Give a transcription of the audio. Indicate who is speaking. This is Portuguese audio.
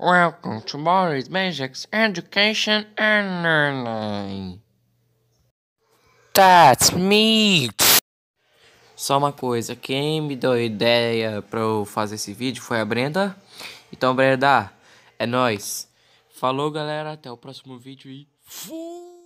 Speaker 1: Welcome to Boris Basics Education and Learning.
Speaker 2: That's me! Só uma coisa, quem me deu a ideia pra eu fazer esse vídeo foi a Brenda. Então, Brenda, é nós.
Speaker 3: Falou, galera, até o próximo vídeo e fui!